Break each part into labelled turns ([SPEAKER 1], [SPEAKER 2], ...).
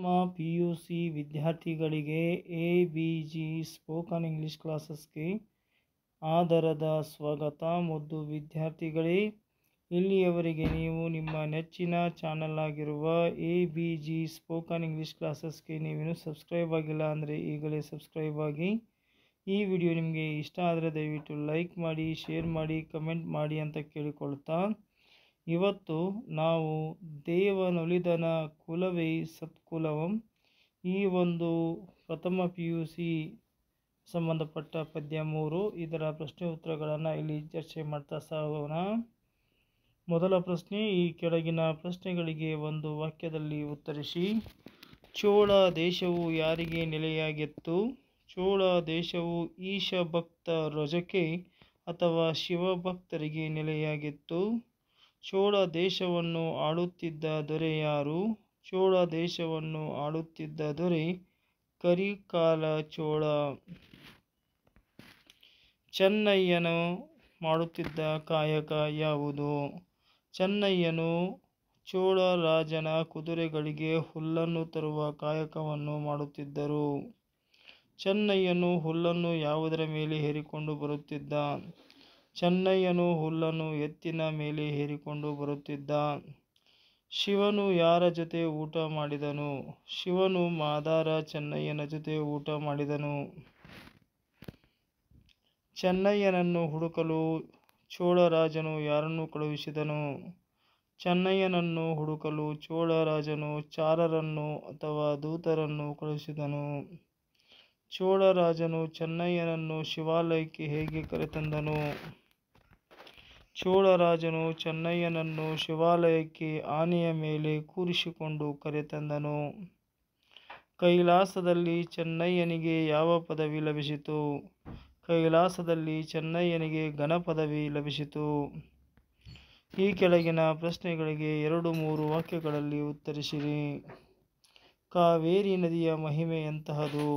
[SPEAKER 1] ನಮ್ಮ P U C ವಿದ್ಯಾರ್ಥಿಗಳಿಗೆ A B G spoken English ಕ್ಲಾಸಸ್ಗೆ ಆಧಾರದ ಸ್ವಾಗತ ಮುದ್ದು ವಿದ್ಯಾರ್ಥಿಗಳೇ ಇಲ್ಲಿಯವರೆಗೆ ನೀವು ನಿಮ್ಮ ನೆಚ್ಚಿನ ಚಾನಲ್ ಆಗಿರುವ A B G spoken English ಕ್ಲಾಸಸ್ಗೆ ನೀವೇನು ಸಬ್ಸ್ಕ್ರೈಬ್ ಆಗಿಲ್ಲ ಅಂದರೆ ಈಗಲೇ ಸಬ್ಸ್ಕ್ರೈಬ್ ಆಗಿ ಈ ವಿಡಿಯೋ ನಿಮಗೆ ಇಷ್ಟ ಆದರೆ ದಯವಿಟ್ಟು ಲೈಕ್ ಮಾಡಿ ಶೇರ್ ಮಾಡಿ ಕಮೆಂಟ್ ಮಾಡಿ ಅಂತ ಕೇಳಿಕೊಳ್ತಾ ಇವತ್ತು ನಾವು ದೇವನೊಲಿದನ ಕುಲವೇ ಸತ್ಕುಲವಂ ಈ ಒಂದು ಪ್ರಥಮ ಪಿ ಯು ಸಿ ಸಂಬಂಧಪಟ್ಟ ಪದ್ಯ ಮೂರು ಇದರ ಪ್ರಶ್ನೆ ಉತ್ತರಗಳನ್ನು ಇಲ್ಲಿ ಚರ್ಚೆ ಮಾಡ್ತಾ ಸಾಗೋಣ ಮೊದಲ ಪ್ರಶ್ನೆ ಈ ಕೆಳಗಿನ ಪ್ರಶ್ನೆಗಳಿಗೆ ಒಂದು ವಾಕ್ಯದಲ್ಲಿ ಉತ್ತರಿಸಿ ಚೋಳ ದೇಶವು ಯಾರಿಗೆ ನೆಲೆಯಾಗಿತ್ತು ಚೋಳ ದೇಶವು ಈಶ ಭಕ್ತ ರಜಕೆ ಅಥವಾ ಶಿವಭಕ್ತರಿಗೆ ನೆಲೆಯಾಗಿತ್ತು ಚೋಳ ದೇಶವನ್ನು ಆಳುತ್ತಿದ್ದ ಯಾರು ಚೋಳ ದೇಶವನ್ನು ಆಳುತ್ತಿದ್ದ ದೊರೆ ಕರಿಕಾಲ ಚೋಳ ಚೆನ್ನಯ್ಯನು ಮಾಡುತ್ತಿದ್ದ ಕಾಯಕ ಯಾವುದು ಚೆನ್ನಯ್ಯನು ಚೋಳ ರಾಜನ ಕುದುರೆಗಳಿಗೆ ಹುಲ್ಲನ್ನು ತರುವ ಕಾಯಕವನ್ನು ಮಾಡುತ್ತಿದ್ದರು ಚೆನ್ನಯ್ಯನು ಹುಲ್ಲನ್ನು ಯಾವುದರ ಮೇಲೆ ಹೇರಿಕೊಂಡು ಬರುತ್ತಿದ್ದ ಚೆನ್ನಯ್ಯನು ಹುಲ್ಲನ್ನು ಎತ್ತಿನ ಮೇಲೆ ಹೇರಿಕೊಂಡು ಬರುತ್ತಿದ್ದ ಶಿವನು ಯಾರ ಜೊತೆ ಊಟ ಮಾಡಿದನು ಶಿವನು ಮಾದಾರ ಚೆನ್ನಯ್ಯನ ಜೊತೆ ಊಟ ಮಾಡಿದನು ಚೆನ್ನಯ್ಯನನ್ನು ಹುಡುಕಲು ಚೋಳರಾಜನು ಯಾರನ್ನು ಕಳುಹಿಸಿದನು ಚೆನ್ನಯ್ಯನನ್ನು ಹುಡುಕಲು ಚೋಳರಾಜನು ಚಾರರನ್ನು ಅಥವಾ ದೂತರನ್ನು ಕಳುಹಿಸಿದನು ಚೋಳರಾಜನು ಚೆನ್ನಯ್ಯನನ್ನು ಶಿವಾಲಯಕ್ಕೆ ಹೇಗೆ ಕರೆತಂದನು ಚೋಳರಾಜನು ಚೆನ್ನಯ್ಯನನ್ನು ಶಿವಾಲಯಕ್ಕೆ ಆನೆಯ ಮೇಲೆ ಕೂರಿಸಿಕೊಂಡು ಕರೆತಂದನು ಕೈಲಾಸದಲ್ಲಿ ಚೆನ್ನಯ್ಯನಿಗೆ ಯಾವ ಪದವಿ ಲಭಿಸಿತು ಕೈಲಾಸದಲ್ಲಿ ಚೆನ್ನಯ್ಯನಿಗೆ ಘನ ಪದವಿ ಲಭಿಸಿತು ಈ ಕೆಳಗಿನ ಪ್ರಶ್ನೆಗಳಿಗೆ ಎರಡು ಮೂರು ವಾಕ್ಯಗಳಲ್ಲಿ ಉತ್ತರಿಸಿರಿ ಕಾವೇರಿ ನದಿಯ ಮಹಿಮೆಯಂತಹದು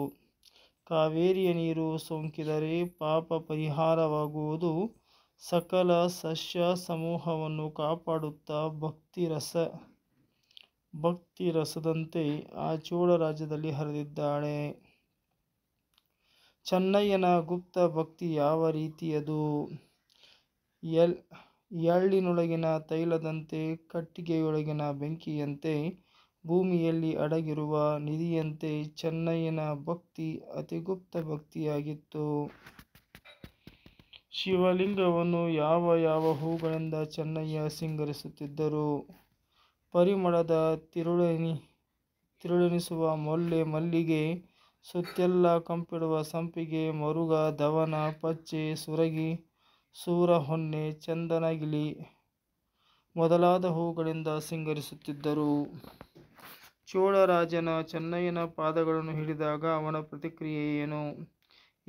[SPEAKER 1] ಕಾವೇರಿಯ ನೀರು ಸೋಂಕಿದರೆ ಪಾಪ ಪರಿಹಾರವಾಗುವುದು ಸಕಲ ಸಸ್ಯ ಸಮೂಹವನ್ನು ಕಾಪಾಡುತ್ತಾ ಭಕ್ತಿರಸ ಭಕ್ತಿರಸದಂತೆ ಆ ಚೋಳ ರಾಜ್ಯದಲ್ಲಿ ಹರಿದಿದ್ದಾಳೆ ಚೆನ್ನಯ್ಯನ ಗುಪ್ತ ಭಕ್ತಿ ಯಾವ ರೀತಿಯದು ಎಲ್ ಎಳ್ಳಿನೊಳಗಿನ ತೈಲದಂತೆ ಕಟ್ಟಿಗೆಯೊಳಗಿನ ಬೆಂಕಿಯಂತೆ ಭೂಮಿಯಲ್ಲಿ ಅಡಗಿರುವ ನಿಧಿಯಂತೆ ಚೆನ್ನಯ್ಯನ ಭಕ್ತಿ ಅತಿಗುಪ್ತ ಭಕ್ತಿಯಾಗಿತ್ತು. ಶಿವಲಿಂಗವನ್ನು ಯಾವ ಯಾವ ಹೂಗಳಿಂದ ಚೆನ್ನಯ್ಯ ಸಿಂಗರಿಸುತ್ತಿದ್ದರು. ಪರಿಮಳದ ತಿರುಳೆನಿಸುವ ಮೊಲ್ಲೆ ಮಲ್ಲಿಗೆ, ಸುತ್ತೆಲ್ಲ ಕಂಪಿಡುವ ಸಂಪಿಗೆ, ಮರುಗ, ದವನ ಪಚ್ಚೆ, ಸುರಗಿ, ಸೂರ ಸೂರಹೊನ್ನೆ, ಚಂದನಗಿಳಿ ಮೊದಲಾದ ಹೂಗಳಿಂದ ಸಿಂಗರಿಸುತ್ತಿದ್ದರು. ಚೋಳರಾಜನ ಚೆನ್ನಯ್ಯನ ಪಾದಗಳನ್ನು ಹಿಡಿದಾಗ ಅವನ ಪ್ರತಿಕ್ರಿಯೆ ಏನು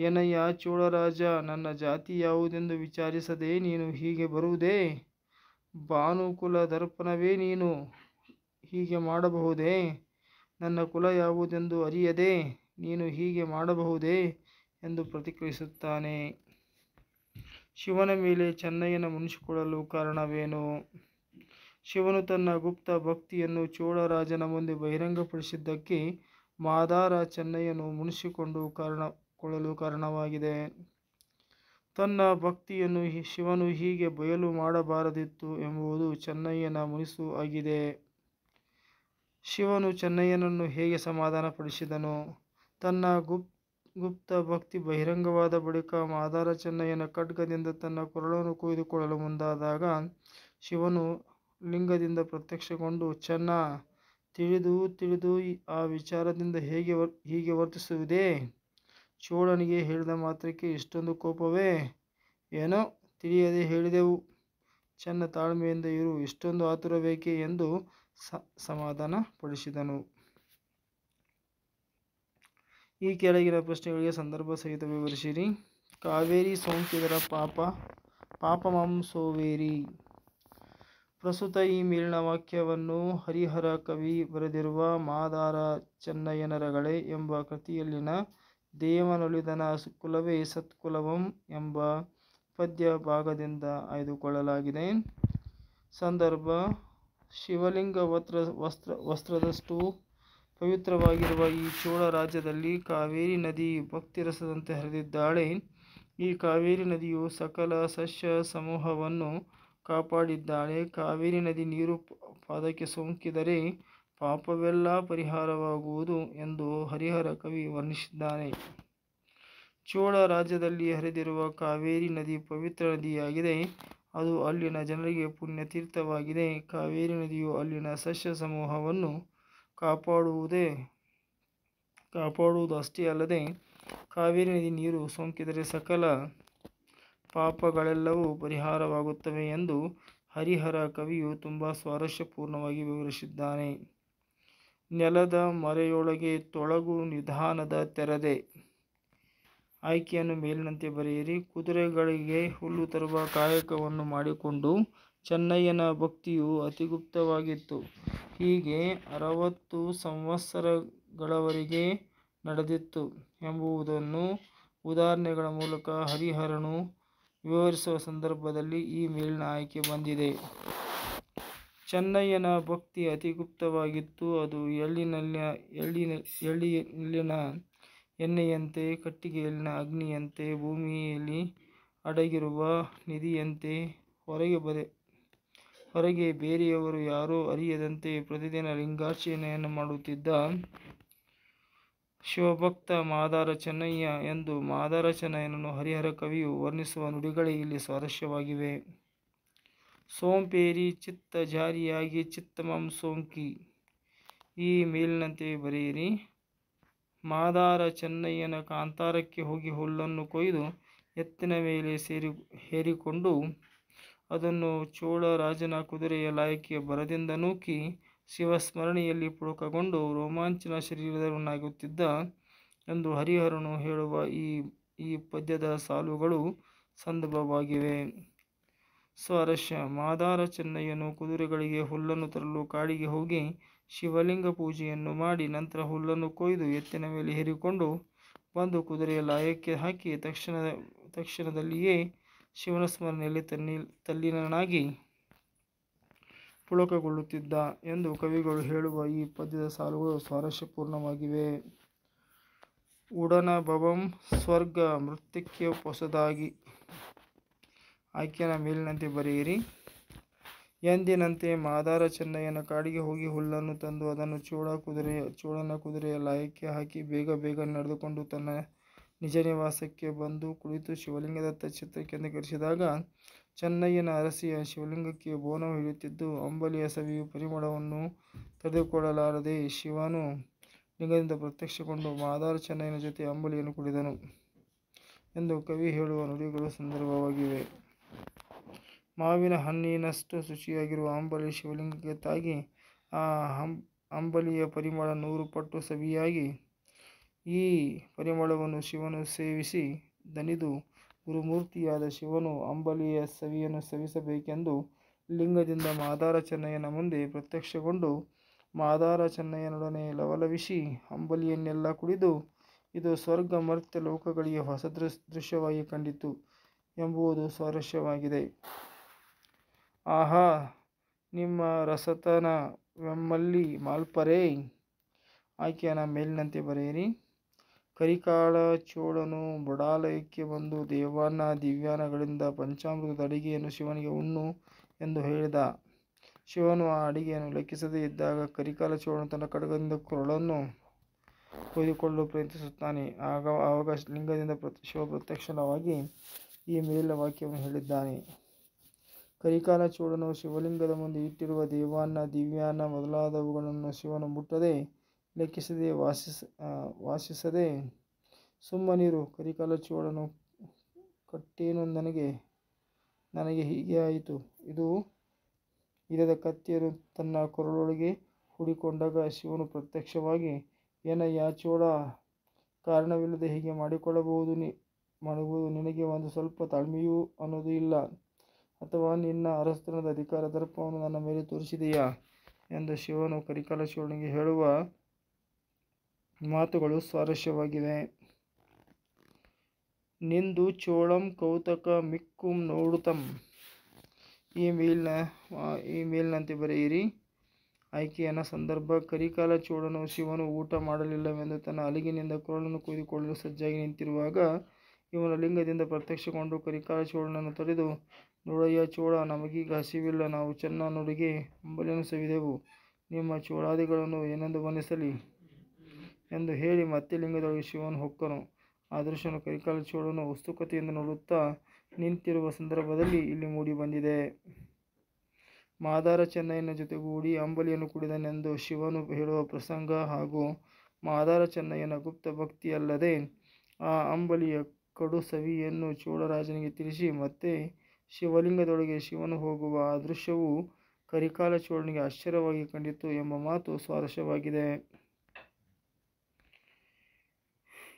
[SPEAKER 1] ಏನಯ್ಯ ಚೋಳರಾಜ ನನ್ನ ಜಾತಿ ಯಾವುದೆಂದು ವಿಚಾರಿಸದೆ ನೀನು ಹೀಗೆ ಬರುವುದೇ ಭಾನುಕುಲ ದರ್ಪಣವೇ ನೀನು ಹೀಗೆ ಮಾಡಬಹುದೇ ನನ್ನ ಕುಲ ಯಾವುದೆಂದು ಅರಿಯದೆ ನೀನು ಹೀಗೆ ಮಾಡಬಹುದೇ ಎಂದು ಪ್ರತಿಕ್ರಿಯಿಸುತ್ತಾನೆ ಶಿವನ ಮೇಲೆ ಚೆನ್ನಯ್ಯನ ಮುನಿಸಿಕೊಳ್ಳಲು ಕಾರಣವೇನು ಶಿವನು ತನ್ನ ಗುಪ್ತ ಭಕ್ತಿಯನ್ನು ಚೋಳರಾಜನ ಮುಂದೆ ಬಹಿರಂಗಪಡಿಸಿದ್ದಕ್ಕೆ ಮಾದಾರ ಚೆನ್ನಯ್ಯನು ಮುನಿಸಿಕೊಂಡು ಕಾರಣ ಕೊಳ್ಳಲು ಕಾರಣವಾಗಿದೆ ತನ್ನ ಭಕ್ತಿಯನ್ನು ಶಿವನು ಹೀಗೆ ಬಯಲು ಮಾಡಬಾರದಿತ್ತು ಎಂಬುದು ಚೆನ್ನಯ್ಯನ ಮುನಿಸು ಆಗಿದೆ ಶಿವನು ಚೆನ್ನಯ್ಯನನ್ನು ಹೇಗೆ ಸಮಾಧಾನಪಡಿಸಿದನು ತನ್ನ ಗುಪ್ ಗುಪ್ತ ಭಕ್ತಿ ಬಹಿರಂಗವಾದ ಬಳಿಕ ಮಾದಾರ ಚೆನ್ನಯ್ಯನ ಖಡ್ಗದಿಂದ ತನ್ನ ಕೊರಳನ್ನು ಕೊಯ್ದುಕೊಳ್ಳಲು ಮುಂದಾದಾಗ ಶಿವನು ಲಿಂಗದಿಂದ ಪ್ರತ್ಯಕ್ಷಗೊಂಡು ಚೆನ್ನ ತಿಳಿದು ತಿಳಿದು ಆ ವಿಚಾರದಿಂದ ಹೇಗೆ ವರ್ ಹೀಗೆ ವರ್ತಿಸುವುದೇ ಚೋಳನಿಗೆ ಹೇಳಿದ ಮಾತ್ರಕ್ಕೆ ಇಷ್ಟೊಂದು ಕೋಪವೇ ಏನೋ ತಿಳಿಯದೆ ಹೇಳಿದೆವು ಚೆನ್ನ ತಾಳ್ಮೆಯಿಂದ ಇರು ಇಷ್ಟೊಂದು ಆತುರಬೇಕೆ ಎಂದು ಸಮಾಧಾನ ಪಡಿಸಿದನು ಈ ಕೆಳಗಿನ ಪ್ರಶ್ನೆಗಳಿಗೆ ಸಂದರ್ಭ ಸಹಿತ ವಿವರಿಸಿರಿ ಕಾವೇರಿ ಸೋಂಕಿದರ ಪಾಪ ಪಾಪ ಮಾಂಸೋವೇರಿ ಪ್ರಸ್ತುತ ಈ ಮೇಲಿನ ವಾಕ್ಯವನ್ನು ಹರಿಹರ ಕವಿ ಬರೆದಿರುವ ಮಾದಾರ ಚೆನ್ನಯ್ಯನರಗಳೇ ಎಂಬ ಕೃತಿಯಲ್ಲಿನ ದೇವನೊಲಿದನ ಕುಲವೇ ಸತ್ಕುಲವಂ ಎಂಬ ಪದ್ಯ ಭಾಗದಿಂದ ಆಯ್ದುಕೊಳ್ಳಲಾಗಿದೆ ಸಂದರ್ಭ ಶಿವಲಿಂಗ ವಸ್ತ್ರ ವಸ್ತ್ರ ವಸ್ತ್ರದಷ್ಟು ಪವಿತ್ರವಾಗಿರುವ ಈ ಚೋಳ ರಾಜ್ಯದಲ್ಲಿ ಕಾವೇರಿ ನದಿ ಭಕ್ತಿರಸದಂತೆ ಹರಿದಿದ್ದಾಳೆ ಈ ಕಾವೇರಿ ನದಿಯು ಸಕಲ ಸಸ್ಯ ಸಮೂಹವನ್ನು ಕಾಪಾಡಿದ್ದಾಳೆ ಕಾವೇರಿ ನದಿ ನೀರು ಪಾದಕ್ಕೆ ಸೋಂಕಿದರೆ ಪಾಪವೆಲ್ಲ ಪರಿಹಾರವಾಗುವುದು ಎಂದು ಹರಿಹರ ಕವಿ ವರ್ಣಿಸಿದ್ದಾನೆ ಚೋಳ ರಾಜ್ಯದಲ್ಲಿ ಹರಿದಿರುವ ಕಾವೇರಿ ನದಿ ಪವಿತ್ರ ನದಿಯಾಗಿದೆ ಅದು ಅಲ್ಲಿನ ಜನರಿಗೆ ಪುಣ್ಯತೀರ್ಥವಾಗಿದೆ ಕಾವೇರಿ ನದಿಯು ಅಲ್ಲಿನ ಸಸ್ಯ ಸಮೂಹವನ್ನು ಕಾಪಾಡುವುದೇ ಕಾಪಾಡುವುದು ಅಷ್ಟೇ ಅಲ್ಲದೆ ಕಾವೇರಿ ನದಿ ನೀರು ಸೋಂಕಿದರೆ ಸಕಲ ಪಾಪಗಳೆಲ್ಲವೂ ಪರಿಹಾರವಾಗುತ್ತವೆ ಎಂದು ಹರಿಹರ ಕವಿಯು ತುಂಬ ಸ್ವಾರಸ್ಯಪೂರ್ಣವಾಗಿ ವಿವರಿಸಿದ್ದಾನೆ ನೆಲದ ಮರೆಯೊಳಗೆ ತೊಳಗು ನಿಧಾನದ ತೆರದೆ ಆಯ್ಕೆಯನ್ನು ಮೇಲಿನಂತೆ ಬರೆಯಿರಿ ಕುದುರೆಗಳಿಗೆ ಹುಲ್ಲು ತರುವ ಕಾಯಕವನ್ನು ಮಾಡಿಕೊಂಡು ಚೆನ್ನಯ್ಯನ ಭಕ್ತಿಯು ಅತಿಗುಪ್ತವಾಗಿತ್ತು ಹೀಗೆ ಅರವತ್ತು ಸಂವತ್ಸರಗಳವರೆಗೆ ನಡೆದಿತ್ತು ಎಂಬುವುದನ್ನು ಉದಾಹರಣೆಗಳ ಮೂಲಕ ಹರಿಹರನು ವಿವರಿಸುವ ಸಂದರ್ಭದಲ್ಲಿ ಈ ಮೇಲಿನ ಆಯ್ಕೆ ಬಂದಿದೆ ಚೆನ್ನಯ್ಯನ ಭಕ್ತಿ ಅತಿ ಗುಪ್ತವಾಗಿತ್ತು ಅದು ಎಳ್ಳಿನಲ್ಲಿನ ಎಳ್ಳಿನ ಎಳ್ಳಿಯಲ್ಲಿನ ಎಣ್ಣೆಯಂತೆ ಕಟ್ಟಿಗೆಯಲ್ಲಿನ ಅಗ್ನಿಯಂತೆ ಭೂಮಿಯಲ್ಲಿ ಅಡಗಿರುವ ನಿಧಿಯಂತೆ ಹೊರಗೆ ಬರೆ ಹೊರಗೆ ಬೇರೆಯವರು ಯಾರೂ ಅರಿಯದಂತೆ ಪ್ರತಿದಿನ ಲಿಂಗಾರ್ಚನೆಯನ್ನು ಮಾಡುತ್ತಿದ್ದ ಶಿವಭಕ್ತ ಮಾದಾರ ಚೆನ್ನಯ್ಯ ಎಂದು ಮಾದಾರ ಚೆನ್ನಯ್ಯನನ್ನು ಹರಿಹರ ಕವಿಯು ವರ್ಣಿಸುವ ನುಡಿಗಳೇ ಇಲ್ಲಿ ಸ್ವಾರಸ್ಯವಾಗಿವೆ ಸೋಂಪೇರಿ ಚಿತ್ತ ಜಾರಿಯಾಗಿ ಚಿತ್ತಮಂ ಸೋಂಕಿ ಈ ಮೇಲಿನಂತೆ ಬರೆಯಿರಿ ಮಾದಾರ ಚೆನ್ನಯ್ಯನ ಕಾಂತಾರಕ್ಕೆ ಹೋಗಿ ಹುಲ್ಲನ್ನು ಕೊಯ್ದು ಎತ್ತಿನ ಮೇಲೆ ಸೇರಿ ಹೇರಿಕೊಂಡು ಅದನ್ನು ಚೋಳ ರಾಜನ ಕುದುರೆಯ ಲಾಯಕ್ಕೆ ಬರದಿಂದ ನೂಕಿ ಶಿವಸ್ಮರಣೆಯಲ್ಲಿ ಪುಳಕಗೊಂಡು ರೋಮಾಂಚನ ಶರೀರದವನಾಗುತ್ತಿದ್ದ ಎಂದು ಹರಿಹರನು ಹೇಳುವ ಈ ಈ ಪದ್ಯದ ಸಾಲುಗಳು ಸಂದರ್ಭವಾಗಿವೆ ಸ್ವಾರಸ್ಯ ಮಾದಾರ ಚೆನ್ನಯ್ಯನು ಕುದುರೆಗಳಿಗೆ ಹುಲ್ಲನ್ನು ತರಲು ಕಾಡಿಗೆ ಹೋಗಿ ಶಿವಲಿಂಗ ಪೂಜೆಯನ್ನು ಮಾಡಿ ನಂತರ ಹುಲ್ಲನ್ನು ಕೊಯ್ದು ಎತ್ತಿನ ಮೇಲೆ ಹೇರಿಕೊಂಡು ಬಂದು ಕುದುರೆಯ ಲಾಯಕ್ಕೆ ಹಾಕಿ ತಕ್ಷಣ ತಕ್ಷಣದಲ್ಲಿಯೇ ಶಿವನ ಸ್ಮರಣೆಯಲ್ಲಿ ತನ್ನಿ ತಲ್ಲಿನಾಗಿ ಪುಳಕಗೊಳ್ಳುತ್ತಿದ್ದ ಎಂದು ಕವಿಗಳು ಹೇಳುವ ಈ ಪದ್ಯದ ಸಾಲುಗಳು ಸ್ವಾರಸ್ಯಪೂರ್ಣವಾಗಿವೆ ಉಡನ ಸ್ವರ್ಗ ಮೃತ್ಯಕ್ಕೆ ಹೊಸದಾಗಿ ಆಯ್ಕೆಯ ಮೇಲಿನಂತೆ ಬರೆಯಿರಿ ಎಂದಿನಂತೆ ಮಾದಾರ ಚೆನ್ನಯ್ಯನ ಕಾಡಿಗೆ ಹೋಗಿ ಹುಲ್ಲನ್ನು ತಂದು ಅದನ್ನು ಚೋಳ ಕುದುರೆ ಚೋಳನ ಕುದುರೆಯ ಲಾಯಕ್ಕೆ ಹಾಕಿ ಬೇಗ ಬೇಗ ನಡೆದುಕೊಂಡು ತನ್ನ ನಿಜ ನಿವಾಸಕ್ಕೆ ಬಂದು ಕುಳಿತು ಶಿವಲಿಂಗದತ್ತ ಚಿತ್ರಕ್ಕೆ ಕರೆಸಿದಾಗ ಚೆನ್ನಯ್ಯನ ಅರಸಿಯ ಶಿವಲಿಂಗಕ್ಕೆ ಬೋನ ಹಿಡಿಯುತ್ತಿದ್ದು ಅಂಬಲಿಯ ಸವಿಯು ಪರಿಮಳವನ್ನು ತಡೆದುಕೊಳ್ಳಲಾರದೆ ಶಿವನು ಲಿಂಗದಿಂದ ಪ್ರತ್ಯಕ್ಷಗೊಂಡು ಮಾದಾರ ಚೆನ್ನಯ್ಯನ ಜೊತೆ ಅಂಬಲಿಯನ್ನು ಕುಡಿದನು ಎಂದು ಕವಿ ಹೇಳುವ ನುಡಿಗಳು ಸಂದರ್ಭವಾಗಿವೆ ಮಾವಿನ ಹಣ್ಣಿನಷ್ಟು ಶುಚಿಯಾಗಿರುವ ಅಂಬಲಿ ಶಿವಲಿಂಗಕ್ಕೆ ತಾಗಿ ಆ ಅಂಬಲಿಯ ಪರಿಮಳ ನೂರು ಪಟ್ಟು ಸವಿಯಾಗಿ ಈ ಪರಿಮಳವನ್ನು ಶಿವನು ಸೇವಿಸಿ ದನಿದು ಗುರುಮೂರ್ತಿಯಾದ ಶಿವನು ಅಂಬಲಿಯ ಸವಿಯನ್ನು ಸವಿಸಬೇಕೆಂದು ಲಿಂಗದಿಂದ ಮಾದಾರ ಚೆನ್ನಯ್ಯನ ಮುಂದೆ ಪ್ರತ್ಯಕ್ಷಗೊಂಡು ಮಾದಾರ ಚೆನ್ನಯ್ಯನೊಡನೆ ಲವಲವಿಸಿ ಅಂಬಲಿಯನ್ನೆಲ್ಲ ಕುಡಿದು ಇದು ಸ್ವರ್ಗ ಮರ್ತ್ಯ ಲೋಕಗಳಿಗೆ ಹೊಸ ದೃಶ್ಯವಾಗಿ ಕಂಡಿತು ಎಂಬುದು ಸ್ವಾರಸ್ಯವಾಗಿದೆ ಆಹಾ ನಿಮ್ಮ ರಸತನ ವೆಮ್ಮಲ್ಲಿ ಮಾಲ್ಪರೇ ಆಕೆಯ ಮೇಲಿನಂತೆ ಬರೆಯಿರಿ ಕರಿಕಾಲಚೋಳನು ಬುಡಾಲಯಕ್ಕೆ ಬಂದು ದೇವಾನ ದಿವ್ಯಾನಗಳಿಂದ ಪಂಚಾಮೃತದ ಅಡಿಗೆಯನ್ನು ಶಿವನಿಗೆ ಉಣ್ಣು ಎಂದು ಹೇಳಿದ ಶಿವನು ಆ ಅಡಿಗೆಯನ್ನು ಲೆಕ್ಕಿಸದೇ ಇದ್ದಾಗ ಕರಿಕಾಲಚೋಳನು ತನ್ನ ಕಡಗದಿಂದ ಕೊರಳನ್ನು ಕೊಯ್ದುಕೊಳ್ಳಲು ಪ್ರಯತ್ನಿಸುತ್ತಾನೆ ಆಗ ಆವಾಗ ಲಿಂಗದಿಂದ ಪ್ರತ್ ಶಿವ ಪ್ರತ್ಯಕ್ಷಣವಾಗಿ ಈ ಮೇಲಿನ ವಾಕ್ಯವನ್ನು ಹೇಳಿದ್ದಾನೆ ಕರಿಕಾಲಚೋಳನು ಶಿವಲಿಂಗದ ಮುಂದೆ ಇಟ್ಟಿರುವ ದೇವಾನ್ನ ದಿವ್ಯಾನ ಮೊದಲಾದವುಗಳನ್ನು ಶಿವನು ಮುಟ್ಟದೆ ಲೆಕ್ಕಿಸದೆ ವಾಸಿಸ ವಾಸಿಸದೆ ಸುಮ್ಮನಿರು ಕರಿಕಾಲ ಚೋಳನು ಕಟ್ಟೇನು ನನಗೆ ನನಗೆ ಹೀಗೆ ಆಯಿತು ಇದು ಇರದ ಕತ್ತಿಯನ್ನು ತನ್ನ ಕೊರಳೊಳಗೆ ಹುಡಿಕೊಂಡಾಗ ಶಿವನು ಪ್ರತ್ಯಕ್ಷವಾಗಿ ಏನಯ್ಯ ಚೋಳ ಕಾರಣವಿಲ್ಲದೆ ಹೀಗೆ ಮಾಡಿಕೊಳ್ಳಬಹುದು ನೀ ಮಾಡಬಹುದು ನಿನಗೆ ಒಂದು ಸ್ವಲ್ಪ ತಾಳ್ಮೆಯೂ ಅನ್ನೋದು ಇಲ್ಲ ಅಥವಾ ನಿನ್ನ ಅರಸ್ತನದ ಅಧಿಕಾರ ದರ್ಪವನ್ನು ನನ್ನ ಮೇಲೆ ತೋರಿಸಿದೆಯಾ ಎಂದು ಶಿವನು ಕರಿಕಾಲ ಶಿವನಿಗೆ ಹೇಳುವ ಮಾತುಗಳು ಸ್ವಾರಸ್ಯವಾಗಿವೆ ನಿಂದು ಚೋಳಂ ಕೌತಕ ಮಿಕ್ಕುಂ ನೋಡುತ್ತಂ ಈ ಮೇಲ್ನ ಈ ಮೇಲ್ನಂತೆ ಬರೆಯಿರಿ ಆಯ್ಕೆಯನ್ನ ಸಂದರ್ಭ ಕರಿಕಾಲ ಚೋಳನು ಶಿವನು ಊಟ ಮಾಡಲಿಲ್ಲವೆಂದು ತನ್ನ ಅಲಿಗಿನಿಂದ ಕೊರಳನ್ನು ಕುಯ್ದುಕೊಳ್ಳಲು ಸಜ್ಜಾಗಿ ನಿಂತಿರುವಾಗ ಇವನ ಲಿಂಗದಿಂದ ಪ್ರತ್ಯಕ್ಷಗೊಂಡು ಕರಿಕಾಲ ಚೋಳನನ್ನು ತಡೆದು ನೋಡಯ್ಯ ಚೋಳ ನಮಗೀಗ ಹಸಿವಿಲ್ಲ ನಾವು ಚೆನ್ನ ನುಡಿಗೆ ಅಂಬಲಿಯನ್ನು ಸವಿದೆವು ನಿಮ್ಮ ಚೋಳಾದಿಗಳನ್ನು ಏನೆಂದು ವರ್ಣಿಸಲಿ ಎಂದು ಹೇಳಿ ಮತ್ತೆ ಲಿಂಗದೊಳಗೆ ಶಿವನು ಹೊಕ್ಕನು ಆದರ್ಶನು ಕೈಕಾಲು ಚೋಳನು ಉತ್ಸುಕತೆಯಿಂದ ನೋಡುತ್ತಾ ನಿಂತಿರುವ ಸಂದರ್ಭದಲ್ಲಿ ಇಲ್ಲಿ ಮೂಡಿಬಂದಿದೆ ಮಾದಾರ ಚೆನ್ನಯ್ಯನ ಜೊತೆಗೂಡಿ ಅಂಬಲಿಯನ್ನು ಕುಡಿದನೆಂದು ಶಿವನು ಹೇಳುವ ಪ್ರಸಂಗ ಹಾಗೂ ಮಾದಾರ ಚೆನ್ನಯ್ಯನ ಗುಪ್ತ ಭಕ್ತಿಯಲ್ಲದೆ ಆ ಅಂಬಲಿಯ ಕಡು ಸವಿಯನ್ನು ಚೋಳರಾಜನಿಗೆ ತಿಳಿಸಿ ಮತ್ತೆ ಶಿವಲಿಂಗದೊಳಗೆ ಶಿವನು ಹೋಗುವ ಆ ದೃಶ್ಯವು ಕರಿಕಾಲ ಚೋಳನಿಗೆ ಆಶ್ಚರ್ಯವಾಗಿ ಕಂಡಿತು ಎಂಬ ಮಾತು ಸ್ವಾರಸ್ಯವಾಗಿದೆ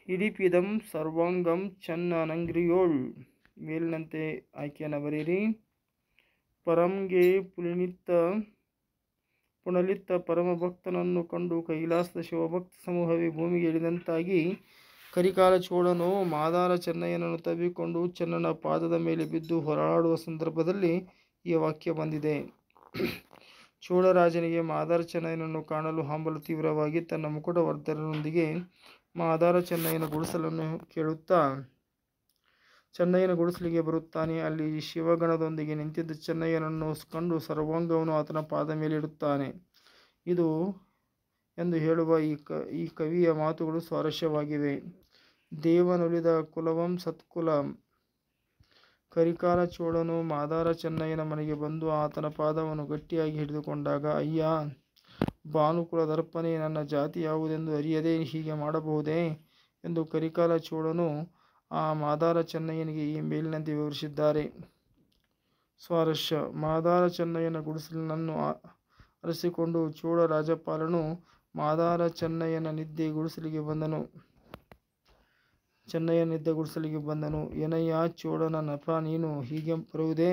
[SPEAKER 1] ಹಿಡಿಪಿದಂ ಸರ್ವಾಂಗಂ ನಂಗ್ರಿಯೋಳ್ ಮೇಲಿನಂತೆ ಆಯ್ಕೆಯನ್ನು ಬರೀರಿ ಪರಂಗೆ ಪುಣಲಿತ್ತ ಪರಮ ಭಕ್ತನನ್ನು ಕಂಡು ಕೈಲಾಸದ ಶಿವಭಕ್ತ ಸಮೂಹವೇ ಭೂಮಿಗೆ ಇಳಿದಂತಾಗಿ ಕರಿಕಾಲ ಚೋಳನು ಮಾದಾರ ಚೆನ್ನಯ್ಯನನ್ನು ತಬ್ಬಿಕೊಂಡು ಚೆನ್ನನ ಪಾದದ ಮೇಲೆ ಬಿದ್ದು ಹೊರಾಡುವ ಸಂದರ್ಭದಲ್ಲಿ ಈ ವಾಕ್ಯ ಬಂದಿದೆ ಚೋಳರಾಜನಿಗೆ ಮಾದಾರ ಚೆನ್ನಯ್ಯನನ್ನು ಕಾಣಲು ಹಂಬಲು ತೀವ್ರವಾಗಿ ತನ್ನ ಮುಕುಟವರ್ಧರನೊಂದಿಗೆ ಮಾದಾರ ಚೆನ್ನಯ್ಯನ ಗುಡಿಸಲನ್ನು ಕೇಳುತ್ತಾ ಚೆನ್ನಯ್ಯನ ಗುಡಿಸಲಿಗೆ ಬರುತ್ತಾನೆ ಅಲ್ಲಿ ಶಿವಗಣದೊಂದಿಗೆ ನಿಂತಿದ್ದ ಚೆನ್ನಯ್ಯನನ್ನು ಕಂಡು ಸರ್ವಾಂಗವನ್ನು ಆತನ ಪಾದ ಇಡುತ್ತಾನೆ ಇದು ಎಂದು ಹೇಳುವ ಈ ಕ ಈ ಕವಿಯ ಮಾತುಗಳು ಸ್ವಾರಸ್ಯವಾಗಿವೆ ದೇವನುಳಿದ ಕುಲವಂ ಸತ್ಕುಲಂ ಕರಿಕಾಲ ಚೋಳನು ಮಾದಾರ ಚೆನ್ನಯ್ಯನ ಮನೆಗೆ ಬಂದು ಆತನ ಪಾದವನ್ನು ಗಟ್ಟಿಯಾಗಿ ಹಿಡಿದುಕೊಂಡಾಗ ಅಯ್ಯ ಭಾನುಕುಲ ದರ್ಪಣೆ ನನ್ನ ಜಾತಿ ಯಾವುದೆಂದು ಅರಿಯದೇ ಹೀಗೆ ಮಾಡಬಹುದೇ ಎಂದು ಕರಿಕಾಲ ಚೋಳನು ಆ ಮಾದಾರ ಚೆನ್ನಯ್ಯನಿಗೆ ಈ ಮೇಲಿನಂತೆ ವಿವರಿಸಿದ್ದಾರೆ ಸ್ವಾರಸ್ಯ ಮಾದಾರ ಚೆನ್ನಯ್ಯನ ಗುಡಿಸಲನ್ನು ಅರಸಿಕೊಂಡು ಚೋಳ ರಾಜಪಾಲನು ಮಾದಾರ ಚೆನ್ನಯ್ಯನ ನಿದ್ದೆ ಗುಡಿಸಲಿಗೆ ಬಂದನು ಚೆನ್ನಯ್ಯ ನಿದ್ದೆ ಗುಡಿಸಲಿಗೆ ಬಂದನು ಏನಯ್ಯ ಚೋಳನ ನಪ ನೀನು ಹೀಗೆ ಬರುವುದೇ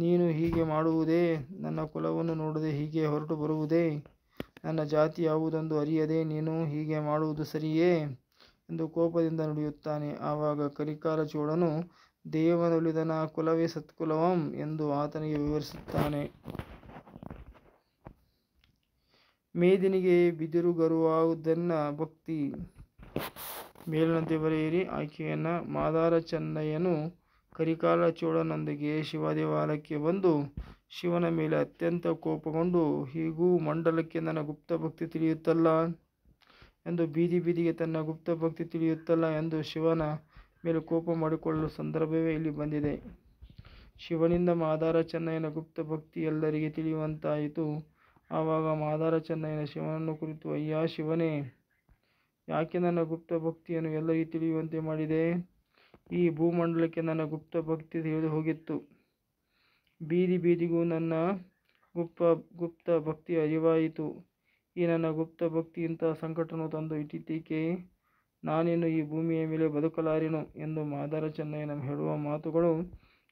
[SPEAKER 1] ನೀನು ಹೀಗೆ ಮಾಡುವುದೇ ನನ್ನ ಕುಲವನ್ನು ನೋಡದೆ ಹೀಗೆ ಹೊರಟು ಬರುವುದೇ ನನ್ನ ಜಾತಿ ಯಾವುದೊಂದು ಅರಿಯದೆ ನೀನು ಹೀಗೆ ಮಾಡುವುದು ಸರಿಯೇ ಎಂದು ಕೋಪದಿಂದ ನುಡಿಯುತ್ತಾನೆ ಆವಾಗ ಕರಿಕಾಲ ಚೋಳನು ದೇವನುಳಿದನ ಕುಲವೇ ಸತ್ಕುಲವಂ ಎಂದು ಆತನಿಗೆ ವಿವರಿಸುತ್ತಾನೆ ಮೇದಿನಿಗೆ ಬಿದಿರುಗರುವಾವುದನ್ನ ಭಕ್ತಿ ಮೇಲಿನಂತೆ ಬರೆಯಿರಿ ಆಕೆಯನ್ನು ಮಾದಾರ ಚೆನ್ನಯ್ಯನು ಕರಿಕಾಲ ಶಿವ ದೇವಾಲಯಕ್ಕೆ ಬಂದು ಶಿವನ ಮೇಲೆ ಅತ್ಯಂತ ಕೋಪಗೊಂಡು ಹೀಗೂ ಮಂಡಲಕ್ಕೆ ನನ್ನ ಗುಪ್ತ ಭಕ್ತಿ ತಿಳಿಯುತ್ತಲ್ಲ ಎಂದು ಬೀದಿ ಬೀದಿಗೆ ತನ್ನ ಗುಪ್ತ ಭಕ್ತಿ ತಿಳಿಯುತ್ತಲ್ಲ ಎಂದು ಶಿವನ ಮೇಲೆ ಕೋಪ ಮಾಡಿಕೊಳ್ಳಲು ಸಂದರ್ಭವೇ ಇಲ್ಲಿ ಬಂದಿದೆ ಶಿವನಿಂದ ಮಾದಾರ ಚೆನ್ನಯ್ಯನ ಗುಪ್ತ ಭಕ್ತಿ ಎಲ್ಲರಿಗೆ ತಿಳಿಯುವಂತಾಯಿತು ಆವಾಗ ಮಾದಾರ ಚೆನ್ನಯ್ಯನ ಶಿವನನ್ನು ಕುರಿತು ಅಯ್ಯ ಶಿವನೇ ಯಾಕೆ ನನ್ನ ಗುಪ್ತ ಭಕ್ತಿಯನ್ನು ಎಲ್ಲರಿಗೆ ತಿಳಿಯುವಂತೆ ಮಾಡಿದೆ ಈ ಭೂಮಂಡಲಕ್ಕೆ ನನ್ನ ಗುಪ್ತ ಭಕ್ತಿ ತಿಳಿದು ಹೋಗಿತ್ತು ಬೀದಿ ಬೀದಿಗೂ ನನ್ನ ಗುಪ್ತ ಗುಪ್ತ ಭಕ್ತಿ ಅರಿವಾಯಿತು ಈ ನನ್ನ ಗುಪ್ತ ಭಕ್ತಿ ಇಂಥ ಸಂಕಟವನ್ನು ತಂದು ಇಟ್ಟಿದ್ದೀಕೆ ನಾನೇನು ಈ ಭೂಮಿಯ ಮೇಲೆ ಬದುಕಲಾರೆನು ಎಂದು ಮಾದಾರ ಚೆನ್ನಯ್ಯನ ಹೇಳುವ ಮಾತುಗಳು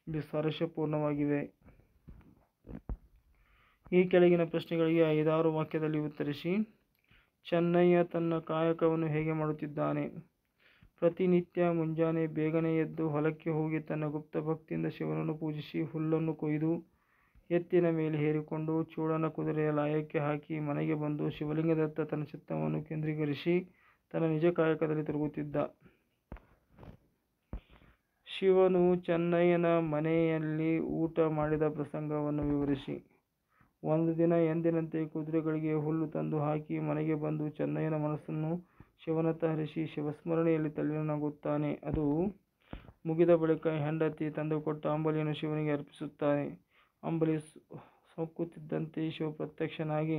[SPEAKER 1] ಇಲ್ಲಿ ಸಾರಸ್ಯಪೂರ್ಣವಾಗಿವೆ ಈ ಕೆಳಗಿನ ಪ್ರಶ್ನೆಗಳಿಗೆ ಐದಾರು ವಾಕ್ಯದಲ್ಲಿ ಉತ್ತರಿಸಿ ಚೆನ್ನಯ್ಯ ತನ್ನ ಕಾಯಕವನ್ನು ಹೇಗೆ ಮಾಡುತ್ತಿದ್ದಾನೆ ಪ್ರತಿನಿತ್ಯ ಮುಂಜಾನೆ ಬೇಗನೆ ಎದ್ದು ಹೊಲಕ್ಕೆ ಹೋಗಿ ತನ್ನ ಗುಪ್ತ ಭಕ್ತಿಯಿಂದ ಶಿವನನ್ನು ಪೂಜಿಸಿ ಹುಲ್ಲನ್ನು ಕೊಯ್ದು ಎತ್ತಿನ ಮೇಲೆ ಹೇರಿಕೊಂಡು ಚೂಡನ ಕುದುರೆಯ ಲಾಯಕ್ಕೆ ಹಾಕಿ ಮನೆಗೆ ಬಂದು ಶಿವಲಿಂಗದತ್ತ ತನ್ನ ಚಿತ್ತವನ್ನು ಕೇಂದ್ರೀಕರಿಸಿ ತನ್ನ ನಿಜ ಕಾಯಕದಲ್ಲಿ ತಿರುಗುತ್ತಿದ್ದ ಶಿವನು ಚೆನ್ನಯ್ಯನ ಮನೆಯಲ್ಲಿ ಊಟ ಮಾಡಿದ ಪ್ರಸಂಗವನ್ನು ವಿವರಿಸಿ ಒಂದು ದಿನ ಎಂದಿನಂತೆ ಕುದುರೆಗಳಿಗೆ ಹುಲ್ಲು ತಂದು ಹಾಕಿ ಮನೆಗೆ ಬಂದು ಚೆನ್ನಯ್ಯನ ಮನಸ್ಸನ್ನು ಶಿವನತ್ತ ಹರಿಸಿ ಶಿವಸ್ಮರಣೆಯಲ್ಲಿ ತಲ್ಲೀನಾಗುತ್ತಾನೆ ಅದು ಮುಗಿದ ಬಳಿಕ ಹೆಂಡತಿ ತಂದುಕೊಟ್ಟ ಅಂಬಲಿಯನ್ನು ಶಿವನಿಗೆ ಅರ್ಪಿಸುತ್ತಾನೆ ಅಂಬಲಿ ಸೊಕ್ಕುತ್ತಿದ್ದಂತೆ ಶಿವ ಪ್ರತ್ಯಕ್ಷನಾಗಿ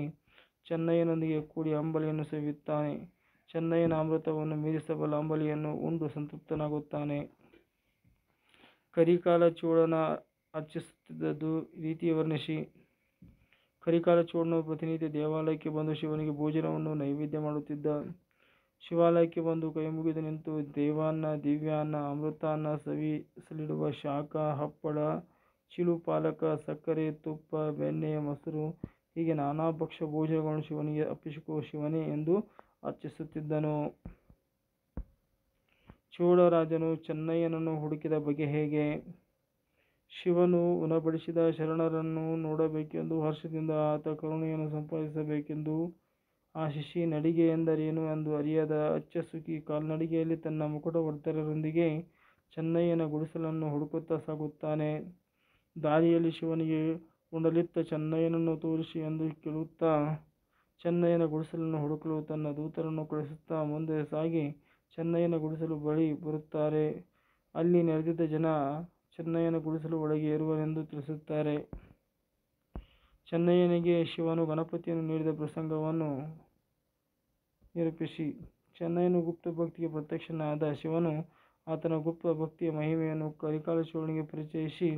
[SPEAKER 1] ಚೆನ್ನಯ್ಯನೊಂದಿಗೆ ಕೂಡಿ ಅಂಬಲಿಯನ್ನು ಸವಿಯುತ್ತಾನೆ ಚೆನ್ನಯ್ಯನ ಅಮೃತವನ್ನು ಮೀರಿಸಬಲ್ಲ ಅಂಬಲಿಯನ್ನು ಉಂಡು ಸಂತೃಪ್ತನಾಗುತ್ತಾನೆ ಕರಿಕಾಲ ಚೂಡನ ಅರ್ಚಿಸುತ್ತಿದ್ದದ್ದು ರೀತಿ ವರ್ಣಿಸಿ ಕರಿಕಾಲ ಚೂಡನು ಪ್ರತಿನಿತ್ಯ ದೇವಾಲಯಕ್ಕೆ ಬಂದು ಶಿವನಿಗೆ ಭೋಜನವನ್ನು ನೈವೇದ್ಯ ಮಾಡುತ್ತಿದ್ದ ಶಿವಾಲಯಕ್ಕೆ ಬಂದು ಕೈಮುಗಿದು ನಿಂತು ದೇವಾನ್ನ ದಿವ್ಯಾನ್ನ ಅಮೃತಾನ್ನ ಸವಿಸಲಿಡುವ ಶಾಖ ಹಪ್ಪಳ ಚಿಲು ಪಾಲಕ ಸಕ್ಕರೆ ತುಪ್ಪ ಬೆಣ್ಣೆ ಮೊಸರು ಹೀಗೆ ನಾನಾ ಪಕ್ಷ ಭೋಜನಗಳನ್ನು ಶಿವನಿಗೆ ಅರ್ಪಿಸಿಕೋ ಶಿವನೇ ಎಂದು ಅರ್ಚಿಸುತ್ತಿದ್ದನು ಚೋಳರಾಜನು ಚೆನ್ನಯ್ಯನನ್ನು ಹುಡುಕಿದ ಬಗೆ ಹೇಗೆ ಶಿವನು ಉಣಬಡಿಸಿದ ಶರಣರನ್ನು ನೋಡಬೇಕೆಂದು ಹರ್ಷದಿಂದ ಆತ ಕರುಣೆಯನ್ನು ಸಂಪಾದಿಸಬೇಕೆಂದು ಆ ಶಿಶಿ ನಡಿಗೆ ಎಂದರೇನು ಎಂದು ಅರಿಯದ ಸುಖಿ ಕಾಲ್ನಡಿಗೆಯಲ್ಲಿ ತನ್ನ ವರ್ತರರೊಂದಿಗೆ ಚೆನ್ನಯ್ಯನ ಗುಡಿಸಲನ್ನು ಹುಡುಕುತ್ತಾ ಸಾಗುತ್ತಾನೆ ದಾರಿಯಲ್ಲಿ ಶಿವನಿಗೆ ಉಂಡಲಿತ್ತ ಚೆನ್ನಯ್ಯನನ್ನು ತೋರಿಸಿ ಎಂದು ಕೇಳುತ್ತಾ ಚೆನ್ನಯ್ಯನ ಗುಡಿಸಲನ್ನು ಹುಡುಕಲು ತನ್ನ ದೂತರನ್ನು ಕಳಿಸುತ್ತಾ ಮುಂದೆ ಸಾಗಿ ಚೆನ್ನಯ್ಯನ ಗುಡಿಸಲು ಬಳಿ ಬರುತ್ತಾರೆ ಅಲ್ಲಿ ನೆರೆದಿದ್ದ ಜನ ಚೆನ್ನಯ್ಯನ ಗುಡಿಸಲು ಒಳಗೆ ಇರುವನೆಂದು ತಿಳಿಸುತ್ತಾರೆ ಚೆನ್ನಯ್ಯನಿಗೆ ಶಿವನು ಗಣಪತಿಯನ್ನು ನೀಡಿದ ಪ್ರಸಂಗವನ್ನು ನಿರೂಪಿಸಿ ಚೆನ್ನಯ್ಯನು ಗುಪ್ತ ಭಕ್ತಿಗೆ ಪ್ರತ್ಯಕ್ಷನಾದ ಶಿವನು ಆತನ ಗುಪ್ತ ಭಕ್ತಿಯ ಮಹಿಮೆಯನ್ನು ಕರಿಕಾಲ ಚೋಳನಿಗೆ ಪರಿಚಯಿಸಿ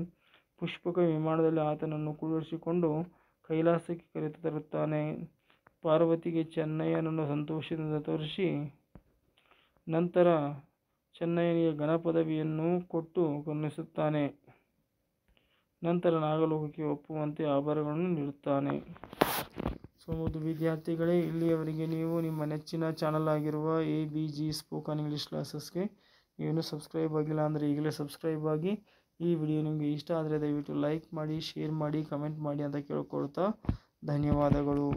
[SPEAKER 1] ಪುಷ್ಪಕ ವಿಮಾನದಲ್ಲಿ ಆತನನ್ನು ಕುಳ್ಳಿರಿಸಿಕೊಂಡು ಕೈಲಾಸಕ್ಕೆ ಕರೆತು ತರುತ್ತಾನೆ ಪಾರ್ವತಿಗೆ ಚೆನ್ನಯ್ಯನನ್ನು ಸಂತೋಷದಿಂದ ತೋರಿಸಿ ನಂತರ ಚೆನ್ನಯ್ಯನಿಗೆ ಗಣಪದವಿಯನ್ನು ಕೊಟ್ಟು ಗಮನಿಸುತ್ತಾನೆ ನಂತರ ನಾಗಲೋಕಕ್ಕೆ ಒಪ್ಪುವಂತೆ ಆಭರಣಗಳನ್ನು ನೀಡುತ್ತಾನೆ ಸೊ ಹೌದು ವಿದ್ಯಾರ್ಥಿಗಳೇ ಇಲ್ಲಿಯವರೆಗೆ ನೀವು ನಿಮ್ಮ ನೆಚ್ಚಿನ ಚಾನಲ್ ಆಗಿರುವ A B G spoken English ಕ್ಲಾಸಸ್ಗೆ ಏನೂ ಸಬ್ಸ್ಕ್ರೈಬ್ ಆಗಿಲ್ಲ ಅಂದರೆ ಈಗಲೇ ಸಬ್ಸ್ಕ್ರೈಬ್ ಆಗಿ ಈ ವಿಡಿಯೋ ನಿಮಗೆ ಇಷ್ಟ ಆದರೆ ದಯವಿಟ್ಟು ಲೈಕ್ ಮಾಡಿ ಶೇರ್ ಮಾಡಿ ಕಮೆಂಟ್ ಮಾಡಿ ಅಂತ ಕೇಳ್ಕೊಳ್ತಾ ಧನ್ಯವಾದಗಳು